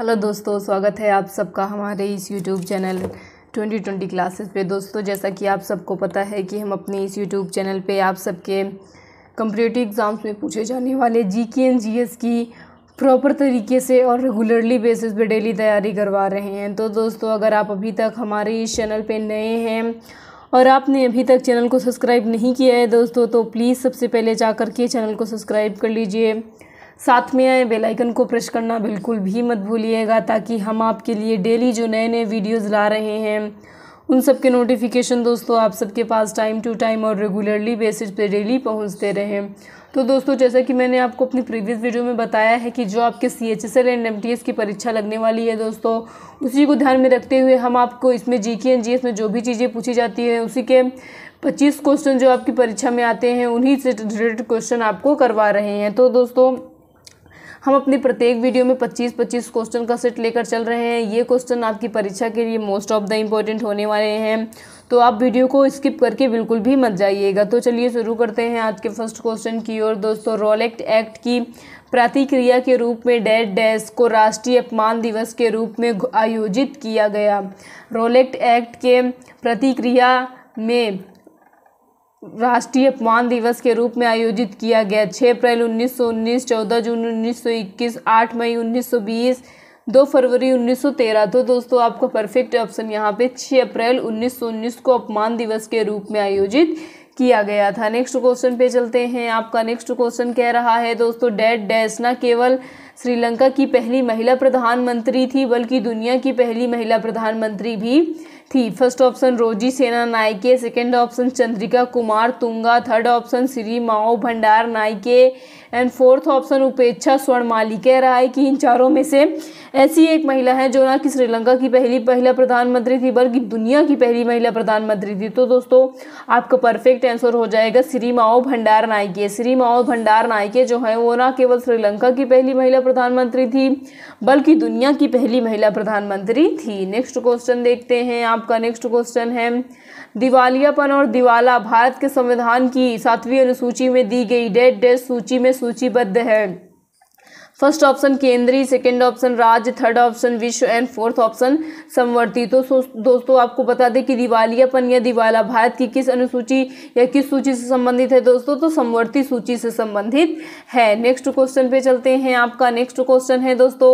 hello दोस्तों स्वागत है आप सबका हमारे इस यूट्यूब चैनल 2020 क्लासेस पे दोस्तों जैसा कि आप सबको पता है कि हम अपने इस यूट्यूब चैनल पे आप सबके कंपटेटिव एग्ज़ाम्स में पूछे जाने वाले G K and G S की प्रॉपर तरीके से और रेगुलरली बेसिस पे डेली तैयारी करवा रहे हैं तो दोस्तों अगर आप अभी तक हमारे इस चैनल पर नए हैं और आपने अभी तक चैनल को सब्सक्राइब नहीं किया है दोस्तों तो प्लीज़ सबसे पहले जा कर के चैनल को सब्सक्राइब कर लीजिए साथ में आए बेल आइकन को प्रेस करना बिल्कुल भी मत भूलिएगा ताकि हम आपके लिए डेली जो नए नए वीडियोज़ ला रहे हैं उन सब के नोटिफिकेशन दोस्तों आप सबके पास टाइम टू टाइम और रेगुलरली बेसिस पे डेली पहुंचते रहें तो दोस्तों जैसा कि मैंने आपको अपनी प्रीवियस वीडियो में बताया है कि जो आपके C H S L and M T S की परीक्षा लगने वाली है दोस्तों उसी को ध्यान में रखते हुए हम आपको इसमें जी के एन जी एस में जो भी चीज़ें पूछी जाती हैं उसी के पच्चीस क्वेश्चन जो आपकी परीक्षा में आते हैं उन्हीं से रिलेटेड क्वेश्चन आपको करवा रहे हैं तो दोस्तों हम अपनी प्रत्येक वीडियो में 25-25 क्वेश्चन का सेट लेकर चल रहे हैं ये क्वेश्चन आपकी परीक्षा के लिए मोस्ट ऑफ द इम्पोर्टेंट होने वाले हैं तो आप वीडियो को स्किप करके बिल्कुल भी मत जाइएगा तो चलिए शुरू करते हैं आज के फर्स्ट क्वेश्चन की ओर दोस्तों रोलेक्ट एक्ट की प्रतिक्रिया के रूप में डेड डैश को राष्ट्रीय अपमान दिवस के रूप में आयोजित किया गया रोलेक्ट एक्ट के प्रतिक्रिया में राष्ट्रीय अपमान दिवस के रूप में आयोजित किया गया 6 अप्रैल 1919, 14 जून 1921, 8 मई 1920, 2 फरवरी 1913 तो दोस्तों आपका परफेक्ट ऑप्शन यहाँ पे 6 अप्रैल 1919 को अपमान दिवस के रूप में आयोजित किया गया था नेक्स्ट क्वेश्चन पे चलते हैं आपका नेक्स्ट क्वेश्चन कह रहा है दोस्तों डैड डैश ना केवल श्रीलंका की पहली महिला प्रधानमंत्री थी बल्कि दुनिया की पहली महिला प्रधानमंत्री भी थी first option Rosy Senanayake second option Chandrika Kumaratunga third option Sirimavo Bandaranaike and fourth option उपेक्षा स्वर्णमाली कह रहा है कि इन चारों में से ऐसी एक महिला है जो ना कि श्रीलंका की पहली महिला प्रधानमंत्री थी बल्कि दुनिया की पहली महिला प्रधानमंत्री थी तो दोस्तों आपका परफेक्ट आंसर हो जाएगा श्री माओ भंडार नायके श्री माओ भंडार नायके जो है वो ना केवल श्रीलंका की पहली महिला प्रधानमंत्री थी बल्कि दुनिया की पहली महिला प्रधानमंत्री थी नेक्स्ट क्वेश्चन देखते हैं आपका नेक्स्ट क्वेश्चन है दिवालियापन और दिवाला भारत के संविधान की सातवीं अनुसूची में दी गई डेट डेट सूची में सूचीबद्ध है फर्स्ट ऑप्शन केंद्रीय सेकंड ऑप्शन राज्य थर्ड ऑप्शन विश्व एंड फोर्थ ऑप्शन संवर्ती तो दोस्तों आपको बता दें कि दिवालियापन या दिवाला भारत की किस अनुसूची या किस सूची से संबंधित है दोस्तों तो संवर्ती सूची से संबंधित है नेक्स्ट क्वेश्चन पे चलते हैं आपका नेक्स्ट क्वेश्चन है दोस्तों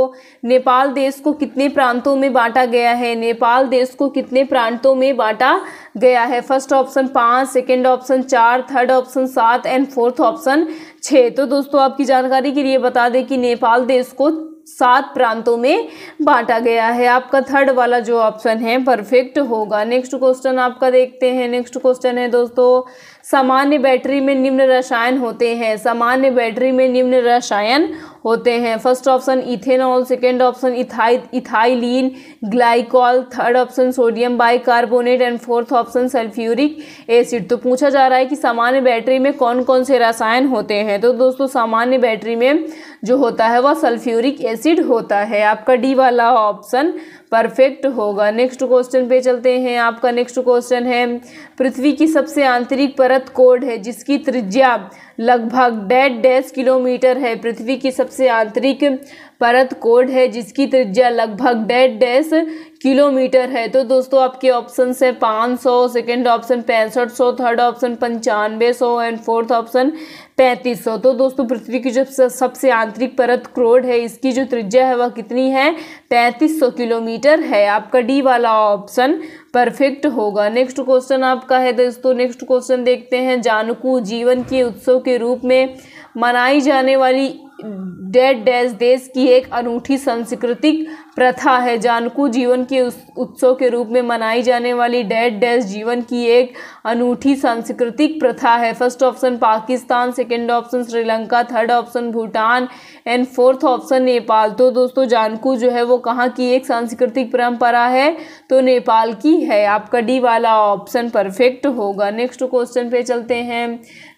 नेपाल देश को कितने प्रांतों में बांटा गया है नेपाल देश को कितने प्रांतों में बांटा गया है फर्स्ट ऑप्शन पाँच सेकेंड ऑप्शन चार थर्ड ऑप्शन सात एंड फोर्थ ऑप्शन छः तो दोस्तों आपकी जानकारी के लिए बता दें कि नेपाल देश को सात प्रांतों में बांटा गया है आपका थर्ड वाला जो ऑप्शन है परफेक्ट होगा नेक्स्ट क्वेश्चन आपका देखते हैं नेक्स्ट क्वेश्चन है दोस्तों सामान्य बैटरी में निम्न रसायन होते हैं सामान्य बैटरी में निम्न रसायन होते हैं first option ethanol second option इथाई ethylene glycol third option sodium bicarbonate and fourth option sulphuric acid तो पूछा जा रहा है कि सामान्य बैटरी में कौन कौन से रसायन होते हैं तो दोस्तों सामान्य बैटरी में जो होता है वह सल्फ्यूरिक एसिड होता है आपका डी वाला ऑप्शन परफेक्ट होगा नेक्स्ट क्वेश्चन पे चलते हैं आपका नेक्स्ट क्वेश्चन है पृथ्वी की सबसे आंतरिक परत कोड है जिसकी त्रिज्या लगभग डेढ़ डेस किलोमीटर है पृथ्वी की सबसे आंतरिक परत कोड है जिसकी त्रिज्या लगभग डेढ़ डैश किलोमीटर है तो दोस्तों आपके ऑप्शन है पाँच सौ सेकेंड ऑप्शन पैंसठ सौ थर्ड ऑप्शन पंचानवे सौ एंड फोर्थ ऑप्शन पैंतीस सौ तो दोस्तों पृथ्वी की जो सबसे आंतरिक परत क्रोड है इसकी जो त्रिज्या है वह कितनी है पैंतीस सौ किलोमीटर है आपका डी वाला ऑप्शन परफेक्ट होगा नेक्स्ट क्वेश्चन आपका है दोस्तों नेक्स्ट क्वेश्चन देखते हैं जानकू जीवन के उत्सव के रूप में मनाई जाने वाली डेड डैश देश की एक अनूठी सांस्कृतिक प्रथा है जानकू जीवन के उत्सव के रूप में मनाई जाने वाली डेड डेस जीवन की एक अनूठी सांस्कृतिक प्रथा है first option Pakistan second option Sri Lanka third option Bhutan and fourth option Nepal तो दोस्तों जानकू जो है वो कहाँ की एक सांस्कृतिक परंपरा है तो नेपाल की है आपका डी वाला ऑप्शन परफेक्ट होगा नेक्स्ट क्वेश्चन पे चलते हैं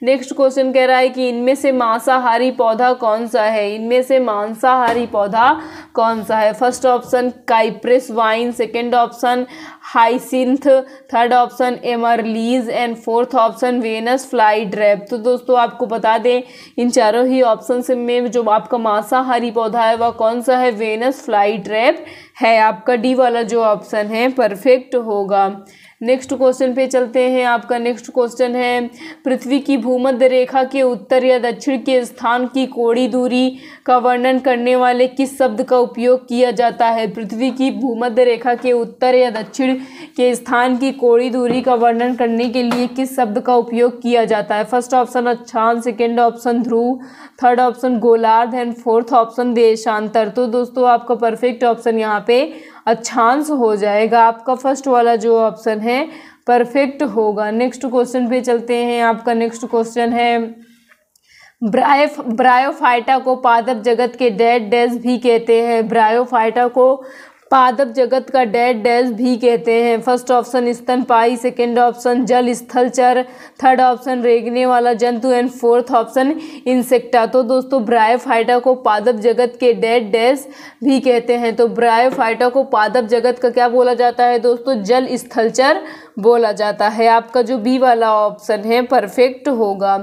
नेक्स्ट क्वेश्चन कह रहा है कि इनमें से मांसाहारी पौधा कौन सा है इनमें से मांसाहारी पौधा कौन सा है first first option cypress vine second option hyacinth third option amaryllis and fourth option Venus flytrap तो दोस्तों आपको बता दें इन चारों ही ऑप्शन में जो आपका मांसाहारी पौधा है वह कौन सा है वेनस फ्लाई ड्रैप है आपका डी वाला जो ऑप्शन है परफेक्ट होगा नेक्स्ट क्वेश्चन पे चलते हैं आपका नेक्स्ट क्वेश्चन है पृथ्वी की भूमध्य रेखा के उत्तर या दक्षिण के स्थान की कोड़ी दूरी का वर्णन करने वाले किस शब्द का उपयोग किया जाता है पृथ्वी की भूमध्य रेखा के उत्तर या दक्षिण के स्थान की कोड़ी दूरी का वर्णन करने के लिए किस शब्द का उपयोग किया जाता है फर्स्ट ऑप्शन अच्छान सेकेंड ऑप्शन ध्रुव थर्ड ऑप्शन गोलार्ध एंड फोर्थ ऑप्शन देशांतर तो दोस्तों आपका परफेक्ट ऑप्शन यहाँ पे अच्छांस हो जाएगा आपका फर्स्ट वाला जो ऑप्शन है परफेक्ट होगा नेक्स्ट क्वेश्चन पे चलते हैं आपका नेक्स्ट क्वेश्चन है ब्रायफ ब्रायोफाइटा को पादप जगत के डेड डेज भी कहते हैं ब्रायोफाइटा को पादप जगत का डेड डेल्स भी कहते हैं फर्स्ट ऑप्शन स्तनपाई सेकेंड ऑप्शन जल स्थल चर थर्ड ऑप्शन रेगने वाला जंतु एंड फोर्थ ऑप्शन इंसेक्टा तो दोस्तों ब्रायोफाइटा को पादप जगत के डेड डेल्स भी कहते हैं तो ब्रायोफाइटा को पादप जगत का क्या बोला जाता है दोस्तों जल स्थलचर बोला जाता है आपका जो बी वाला ऑप्शन है परफेक्ट होगा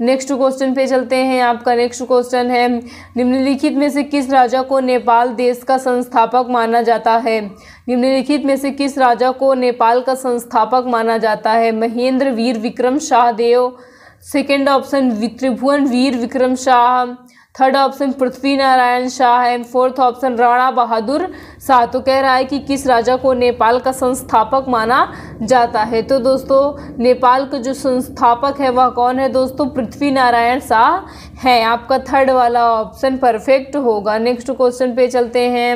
नेक्स्ट क्वेश्चन पे चलते हैं आपका नेक्स्ट क्वेश्चन है निम्नलिखित में से किस राजा को नेपाल देश का संस्थापक माना जाता है निम्नलिखित में से किस राजा को नेपाल का संस्थापक माना जाता है Mahendra Bir Bikram Shah Dev second option Tribhuvan Bir Bikram Shah third option Prithvi Narayan Shah and fourth option Rana Bahadur Shah तो कह रहा है कि किस राजा को नेपाल का संस्थापक माना जाता है तो दोस्तों नेपाल का जो संस्थापक है वह कौन है दोस्तों पृथ्वी नारायण शाह हैं आपका थर्ड वाला ऑप्शन परफेक्ट होगा नेक्स्ट क्वेश्चन पे चलते हैं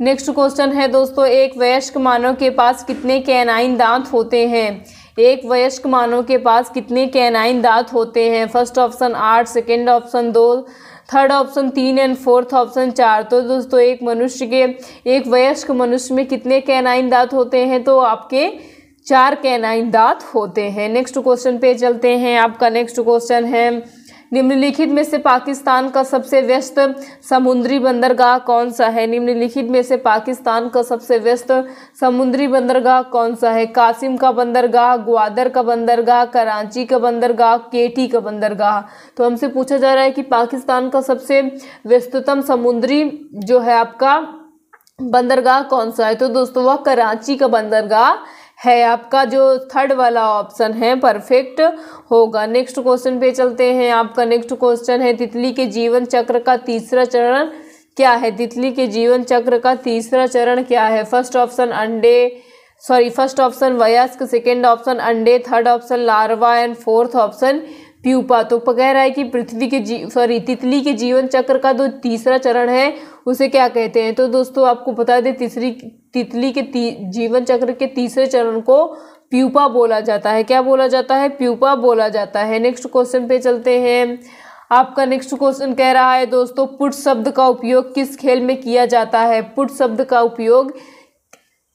नेक्स्ट क्वेश्चन है दोस्तों एक वयस्क मानव के पास कितने कैनाइन दांत होते हैं एक वयस्क मानव के पास कितने कैनाइन दांत होते हैं फर्स्ट ऑप्शन आठ सेकेंड ऑप्शन दो थर्ड ऑप्शन तीन एंड फोर्थ ऑप्शन चार तो दोस्तों एक मनुष्य के एक वयस्क मनुष्य में कितने कैनाइन दांत होते हैं तो आपके चार कैनाइन दांत होते हैं नेक्स्ट क्वेश्चन पे चलते हैं आपका नेक्स्ट क्वेश्चन है निम्नलिखित में से पाकिस्तान का सबसे व्यस्त समुद्री बंदरगाह कौन सा है निम्नलिखित में से पाकिस्तान का सबसे व्यस्त समुद्री बंदरगाह कौन सा है कासिम का बंदरगाह ग्वादर का बंदरगाह कराची का बंदरगाह केटी का बंदरगाह तो हमसे पूछा जा रहा है कि पाकिस्तान का सबसे व्यस्ततम समुद्री जो है आपका बंदरगाह कौन सा है तो दोस्तों वह कराची का बंदरगाह है आपका जो थर्ड वाला ऑप्शन है परफेक्ट होगा नेक्स्ट क्वेश्चन पे चलते हैं आपका नेक्स्ट क्वेश्चन है तितली के जीवन चक्र का तीसरा चरण क्या है तितली के जीवन चक्र का तीसरा चरण क्या है फर्स्ट ऑप्शन अंडे सॉरी फर्स्ट ऑप्शन वयस्क सेकेंड ऑप्शन अंडे third option larva and fourth option pupa तो कह रहा है कि पृथ्वी के जी सॉरी तितली के जीवन चक्र का जो तीसरा चरण है उसे क्या कहते हैं तो दोस्तों आपको बता दें तीसरी तितली के ती, जीवन चक्र के तीसरे चरण को प्यूपा बोला जाता है क्या बोला जाता है प्यूपा बोला जाता है नेक्स्ट क्वेश्चन पे चलते हैं आपका नेक्स्ट क्वेश्चन कह रहा है दोस्तों पुट शब्द का उपयोग किस खेल में किया जाता है पुट शब्द का उपयोग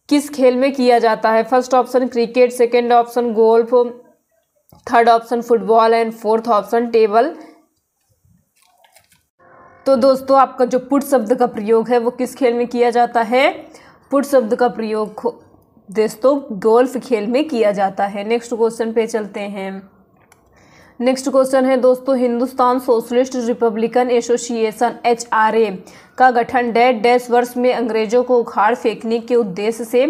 किस खेल में किया जाता है first option cricket second option golf third option football and fourth option table तो दोस्तों आपका जो पुट शब्द का प्रयोग है वो किस खेल में किया जाता है पुट शब्द का प्रयोग दोस्तों गोल्फ खेल में किया जाता है नेक्स्ट क्वेश्चन पे चलते हैं नेक्स्ट क्वेश्चन है दोस्तों Hindustan Socialist Republican Association H का गठन डेढ़ डेस वर्ष में अंग्रेजों को उखाड़ फेंकने के उद्देश्य से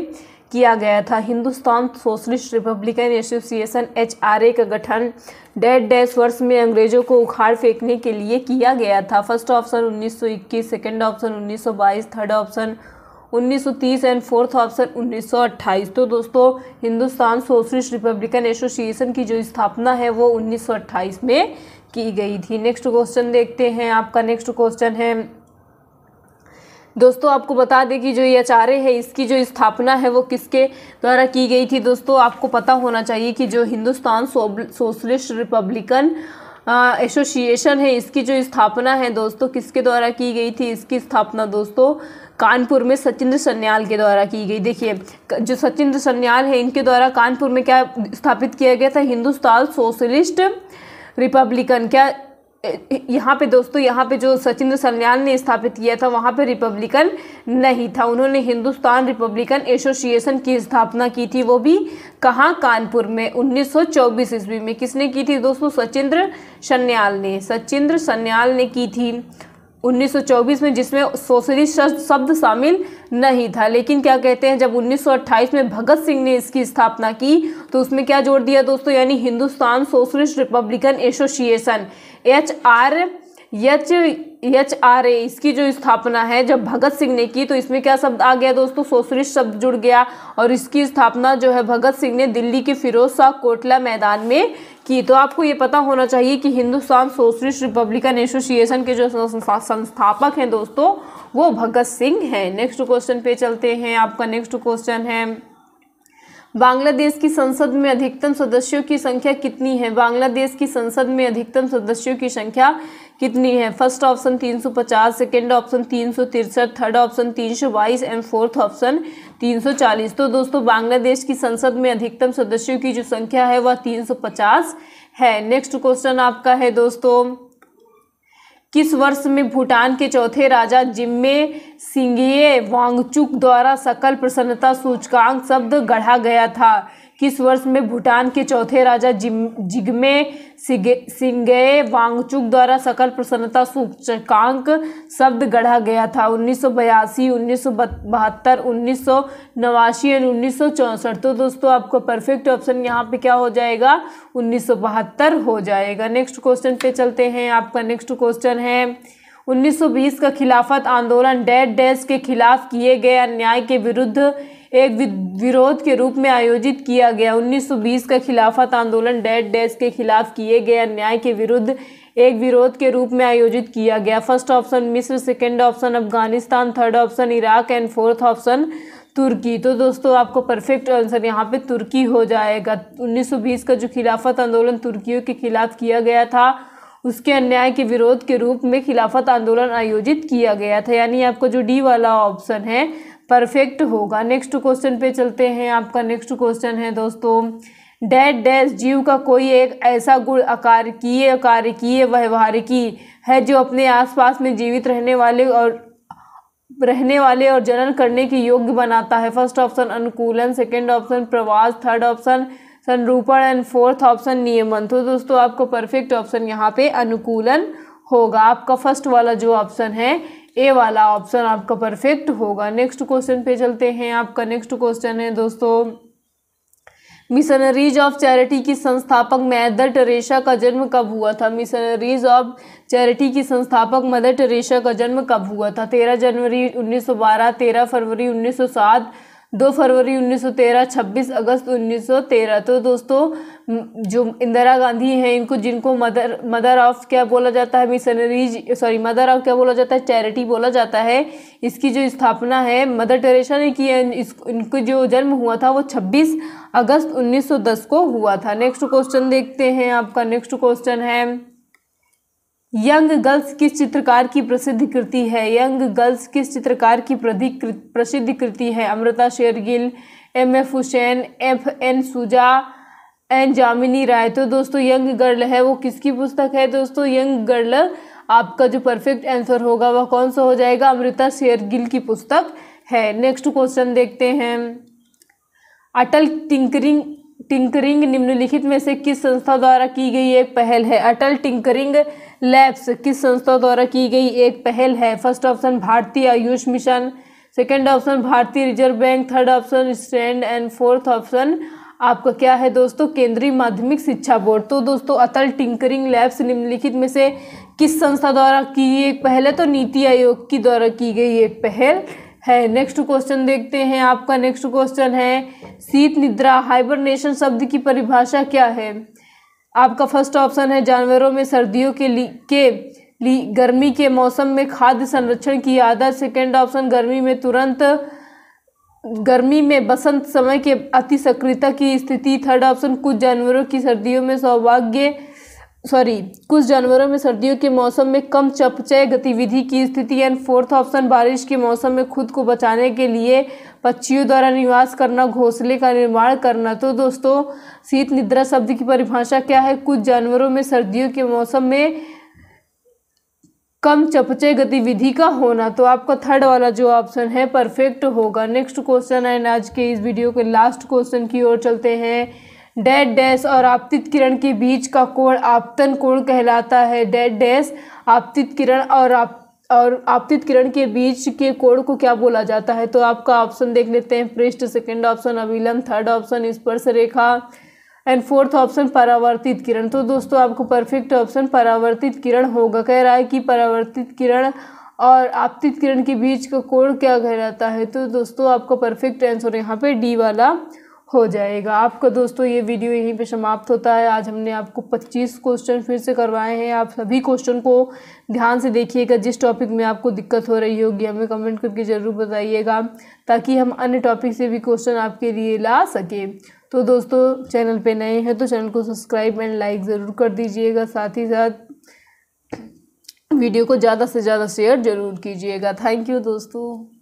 किया गया था Hindustan Socialist Republican Association H का गठन डेढ़ डैश वर्ष में अंग्रेजों को उखाड़ फेंकने के लिए किया गया था first option 1921 second option 1922 third option 1930 and fourth option 1928 तो दोस्तों हिंदुस्तान सोशलिस्ट रिपब्लिकन एसोसिएशन की जो स्थापना है वो 1928 में की गई थी नेक्स्ट क्वेश्चन देखते हैं आपका नेक्स्ट क्वेश्चन है दोस्तों आपको बता दें कि जो ये अचारे है इसकी जो स्थापना है वो किसके द्वारा की गई थी दोस्तों आपको पता होना चाहिए कि जो हिंदुस्तान सोशलिस्ट रिपब्लिकन एसोसिएशन है इसकी जो स्थापना है दोस्तों किसके द्वारा की गई थी इसकी स्थापना दोस्तों कानपुर में सचिंद्र सन्याल के द्वारा की गई देखिए जो सचिंद्र सन्याल है इनके द्वारा कानपुर में क्या स्थापित किया गया था हिंदुस्तान सोशलिस्ट रिपब्लिकन क्या यहाँ पे दोस्तों यहाँ पे जो सचिन सन्याल ने स्थापित किया था वहाँ पे रिपब्लिकन नहीं था उन्होंने हिंदुस्तान रिपब्लिकन एसोसिएशन की स्थापना की थी वो भी कहाँ कानपुर में 1924 ईस्वी में किसने की थी दोस्तों सचिंद्र सन्याल ने सचिंद्र सन्याल ने की थी 1924 में जिसमें सोशलिस्ट शब्द शामिल नहीं था लेकिन क्या कहते हैं जब 1928 में भगत सिंह ने इसकी स्थापना की तो उसमें क्या जोड़ दिया दोस्तों यानी Hindustan Socialist Republican Association H R H H R A इसकी जो स्थापना है जब भगत सिंह ने की तो इसमें क्या शब्द आ गया दोस्तों सोशलिस्ट शब्द जुड़ गया और इसकी स्थापना जो है भगत सिंह ने दिल्ली के फिरोज शाह कोटला मैदान में की तो आपको ये पता होना चाहिए कि हिंदुस्तान सोशलिस्ट रिपब्लिकन एसोसिएशन के जो संस्थापक हैं दोस्तों वो भगत सिंह हैं नेक्स्ट क्वेश्चन पे चलते हैं आपका नेक्स्ट क्वेश्चन है बांग्लादेश की संसद में अधिकतम सदस्यों की संख्या कितनी है बांग्लादेश की संसद में अधिकतम सदस्यों की संख्या कितनी है फर्स्ट ऑप्शन 350 सेकेंड ऑप्शन तीन third option 322 and fourth option 340 तो दोस्तों बांग्लादेश की संसद में अधिकतम सदस्यों की जो संख्या है वह 350 है नेक्स्ट क्वेश्चन आपका है दोस्तों किस वर्ष में भूटान के चौथे राजा जिम्मे सिंगिये वांगचुक द्वारा सकल प्रसन्नता सूचकांक शब्द गढ़ा गया था किस वर्ष में भूटान के चौथे राजा जिगमे सिंगे वांगचुक द्वारा सकल प्रसन्नता सूचकांक शब्द गढ़ा गया था उन्नीस सौ बयासी उन्नीस सौ बहत्तर उन्नीस सौ नवासी एंड उन्नीस सौ चौंसठ तो दोस्तों आपको परफेक्ट ऑप्शन यहाँ पे क्या हो जाएगा उन्नीस सौ बहत्तर हो जाएगा नेक्स्ट क्वेश्चन पे चलते हैं आपका नेक्स्ट क्वेश्चन है 1920 का खिलाफत आंदोलन डेड डैश के खिलाफ किए गए अन्याय के विरुद्ध एक विरोध के रूप में आयोजित किया गया 1920 का खिलाफत आंदोलन डेड डेज के खिलाफ किए गए अन्याय के विरुद्ध एक विरोध के रूप में आयोजित किया गया फर्स्ट ऑप्शन मिस्र second option Afghanistan third option Iraq and fourth option तुर्की तो दोस्तों आपको परफेक्ट आंसर यहाँ पे तुर्की हो जाएगा 1920 का जो खिलाफत आंदोलन तुर्कियों के खिलाफ किया गया था उसके अन्याय के विरोध के रूप में खिलाफत आंदोलन आयोजित किया गया था यानी आपको जो डी वाला ऑप्शन है परफेक्ट होगा नेक्स्ट क्वेश्चन पे चलते हैं आपका नेक्स्ट क्वेश्चन है दोस्तों डैड डैश जीव का कोई एक ऐसा गुण अकार किए कार्य किए व्यवहारिकी है जो अपने आसपास में जीवित रहने वाले और रहने वाले और जनन करने के योग्य बनाता है फर्स्ट ऑप्शन अनुकूलन सेकंड ऑप्शन प्रवास थर्ड ऑप्शन संरूपण एंड फोर्थ ऑप्शन नियमन तो दोस्तों आपको परफेक्ट ऑप्शन यहाँ पे अनुकूलन होगा आपका फर्स्ट वाला जो ऑप्शन है ए वाला ऑप्शन आपका परफेक्ट होगा नेक्स्ट क्वेश्चन पे चलते हैं आपका नेक्स्ट क्वेश्चन है दोस्तों मिशनरीज ऑफ चैरिटी की संस्थापक मैदर टेरेसा का जन्म कब हुआ था मिशनरीज ऑफ चैरिटी की संस्थापक मदर टेरेसा का जन्म कब हुआ था तेरह जनवरी 1912 तेरह फरवरी 1907 दो फरवरी 1913 26 अगस्त 1913 तो दोस्तों जो इंदिरा गांधी हैं इनको जिनको मदर मदर ऑफ क्या बोला जाता है मिशनरीज सॉरी मदर ऑफ क्या बोला जाता है चैरिटी बोला जाता है इसकी जो स्थापना है मदर टेरेसा ने की इस इनको जो जन्म हुआ था वो 26 अगस्त 1910 को हुआ था नेक्स्ट क्वेश्चन देखते हैं आपका नेक्स्ट क्वेश्चन है यंग गर्ल्स किस चित्रकार की प्रसिद्ध कृति है यंग गर्ल्स किस चित्रकार की प्रसिद्ध कृति है Amrita Shergil M F Husain F N Souza and Jamini Roy तो दोस्तों यंग गर्ल है वो किसकी पुस्तक है दोस्तों यंग गर्ल आपका जो परफेक्ट आंसर होगा वह कौन सा हो जाएगा अमृता शेरगिल की पुस्तक है नेक्स्ट क्वेश्चन देखते हैं अटल टिंकरिंग टिंकरिंग निम्नलिखित में से किस संस्था द्वारा की गई एक पहल है अटल टिंकरिंग लैब्स किस संस्था द्वारा की गई एक पहल है फर्स्ट ऑप्शन भारतीय आयुष मिशन सेकेंड ऑप्शन भारतीय reserve bank third option stand and fourth option आपका क्या है दोस्तों केंद्रीय माध्यमिक शिक्षा बोर्ड तो दोस्तों अटल टिंकरिंग लैब्स निम्नलिखित में से किस संस्था द्वारा की एक पहले तो नीति आयोग की द्वारा की गई एक पहल है नेक्स्ट क्वेश्चन देखते हैं आपका नेक्स्ट क्वेश्चन है शीत निद्रा हाइबरनेशन शब्द की परिभाषा क्या है आपका फर्स्ट ऑप्शन है जानवरों में सर्दियों के लिए के ली गर्मी के मौसम में खाद्य संरक्षण की आदत सेकेंड ऑप्शन गर्मी में तुरंत गर्मी में बसंत समय के अति सक्रियता की स्थिति थर्ड ऑप्शन कुछ जानवरों की सर्दियों में सौभाग्य सॉरी कुछ जानवरों में सर्दियों के मौसम में कम चपचय गतिविधि की स्थिति एंड फोर्थ ऑप्शन बारिश के मौसम में खुद को बचाने के लिए पक्षियों द्वारा निवास करना घोंसले का निर्माण करना तो दोस्तों शीत निद्रा शब्द की परिभाषा क्या है कुछ जानवरों में सर्दियों के मौसम में कम चपचे गतिविधि का होना तो आपका थर्ड वाला जो ऑप्शन है परफेक्ट होगा नेक्स्ट क्वेश्चन एंड आज के इस वीडियो के लास्ट क्वेश्चन की ओर चलते हैं डेड डैश और आपतित किरण के बीच का कोण आपतन कोण कहलाता है डेड डैश आपतित किरण और आप और आपतित किरण के बीच के कोण को क्या बोला जाता है तो आपका ऑप्शन देख लेते हैं पृष्ठ सेकंड ऑप्शन अविलम थर्ड ऑप्शन स्पर्श रेखा एंड फोर्थ ऑप्शन परावर्तित किरण तो दोस्तों आपको परफेक्ट ऑप्शन परावर्तित किरण होगा कह रहा है कि परावर्तित किरण और आपतित किरण के बीच का कोण क्या कहलाता है तो दोस्तों आपका परफेक्ट आंसर यहाँ पे डी वाला हो जाएगा आपका दोस्तों ये वीडियो यहीं पे समाप्त होता है आज हमने आपको 25 क्वेश्चन फिर से करवाए हैं आप सभी क्वेश्चन को ध्यान से देखिएगा जिस टॉपिक में आपको दिक्कत हो रही होगी हमें कमेंट करके ज़रूर बताइएगा ताकि हम अन्य टॉपिक से भी क्वेश्चन आपके लिए ला सकें तो दोस्तों चैनल पे नए हैं तो चैनल को सब्सक्राइब एंड लाइक ज़रूर कर दीजिएगा साथ ही साथ वीडियो को ज़्यादा से ज़्यादा शेयर ज़रूर कीजिएगा थैंक यू दोस्तों